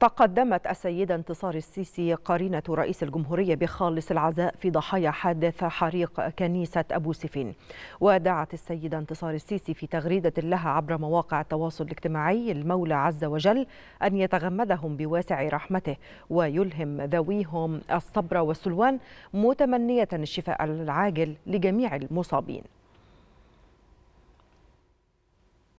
تقدمت السيدة انتصار السيسي قرينة رئيس الجمهورية بخالص العزاء في ضحايا حادث حريق كنيسة أبو سفين ودعت السيدة انتصار السيسي في تغريدة لها عبر مواقع التواصل الاجتماعي المولى عز وجل أن يتغمدهم بواسع رحمته ويلهم ذويهم الصبر والسلوان متمنية الشفاء العاجل لجميع المصابين